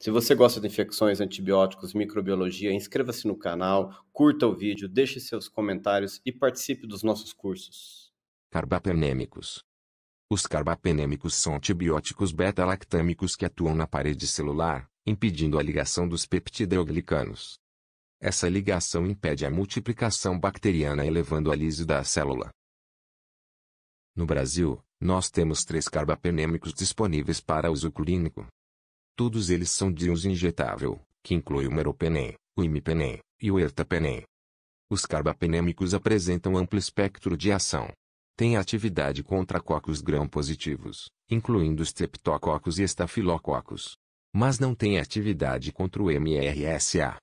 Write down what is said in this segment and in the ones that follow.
Se você gosta de infecções, antibióticos, microbiologia, inscreva-se no canal, curta o vídeo, deixe seus comentários e participe dos nossos cursos. Carbapenêmicos. Os carbapenêmicos são antibióticos beta-lactâmicos que atuam na parede celular, impedindo a ligação dos peptideoglicanos. Essa ligação impede a multiplicação bacteriana elevando a lise da célula. No Brasil, nós temos três carbapenêmicos disponíveis para uso clínico. Todos eles são de uso injetável, que inclui o meropenem, o imipenem e o ertapenem. Os carbapenêmicos apresentam amplo espectro de ação. têm atividade contra cocos gram-positivos, incluindo streptococos e estafilococos. Mas não tem atividade contra o MRSA.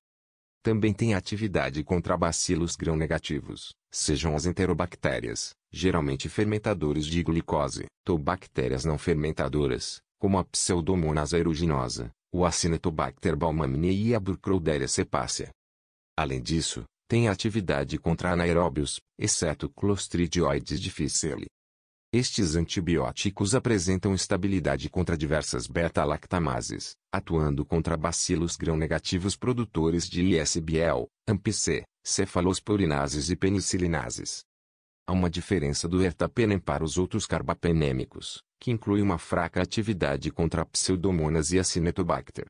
Também tem atividade contra bacilos gram-negativos, sejam as enterobactérias, geralmente fermentadores de glicose, ou bactérias não fermentadoras, como a Pseudomonas aeruginosa, o Acinetobacter baumannii e a Burkholderia cepacia. Além disso, tem atividade contra anaeróbios, exceto Clostridioides difficile. Estes antibióticos apresentam estabilidade contra diversas beta-lactamases, atuando contra bacilos gram-negativos produtores de ISBL, AMPC, cefalosporinases e penicilinases. Há uma diferença do ertapenem para os outros carbapenêmicos, que inclui uma fraca atividade contra pseudomonas e acinetobacter.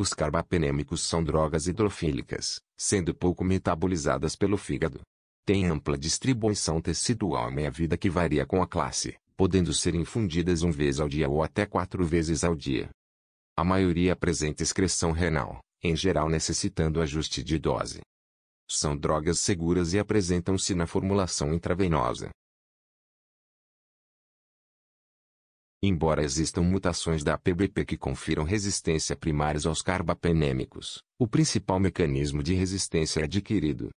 Os carbapenêmicos são drogas hidrofílicas, sendo pouco metabolizadas pelo fígado. Têm ampla distribuição tecidual e meia-vida que varia com a classe, podendo ser infundidas uma vez ao dia ou até quatro vezes ao dia. A maioria apresenta excreção renal, em geral necessitando ajuste de dose. São drogas seguras e apresentam-se na formulação intravenosa, Embora existam mutações da PBP que confiram resistência primárias aos carbapenêmicos, o principal mecanismo de resistência é adquirido.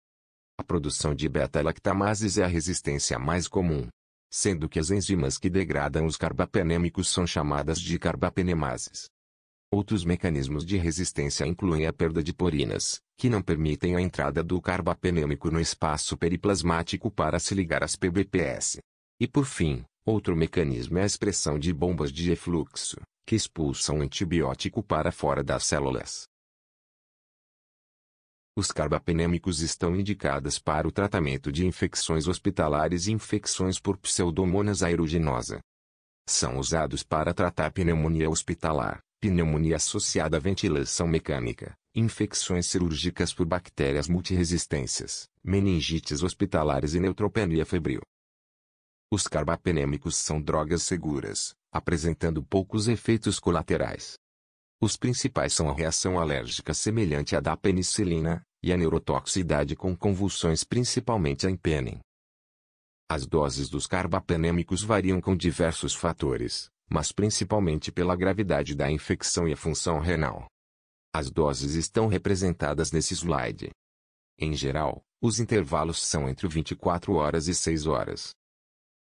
A produção de beta-lactamases é a resistência mais comum, sendo que as enzimas que degradam os carbapenêmicos são chamadas de carbapenemases. Outros mecanismos de resistência incluem a perda de porinas, que não permitem a entrada do carbapenêmico no espaço periplasmático para se ligar às PBPS. E por fim, Outro mecanismo é a expressão de bombas de efluxo, que expulsam o antibiótico para fora das células. Os carbapenêmicos estão indicados para o tratamento de infecções hospitalares e infecções por pseudomonas aeruginosa. São usados para tratar pneumonia hospitalar, pneumonia associada à ventilação mecânica, infecções cirúrgicas por bactérias multiresistências, meningites hospitalares e neutropenia febril. Os carbapenêmicos são drogas seguras, apresentando poucos efeitos colaterais. Os principais são a reação alérgica semelhante à da penicilina, e a neurotoxicidade com convulsões principalmente a empenem. As doses dos carbapenêmicos variam com diversos fatores, mas principalmente pela gravidade da infecção e a função renal. As doses estão representadas nesse slide. Em geral, os intervalos são entre 24 horas e 6 horas.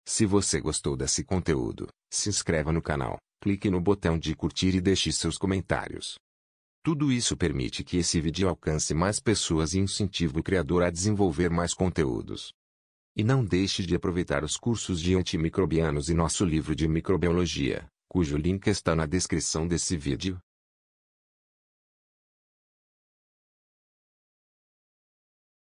Se você gostou desse conteúdo, se inscreva no canal, clique no botão de curtir e deixe seus comentários. Tudo isso permite que esse vídeo alcance mais pessoas e incentive o criador a desenvolver mais conteúdos. E não deixe de aproveitar os cursos de antimicrobianos e nosso livro de microbiologia, cujo link está na descrição desse vídeo,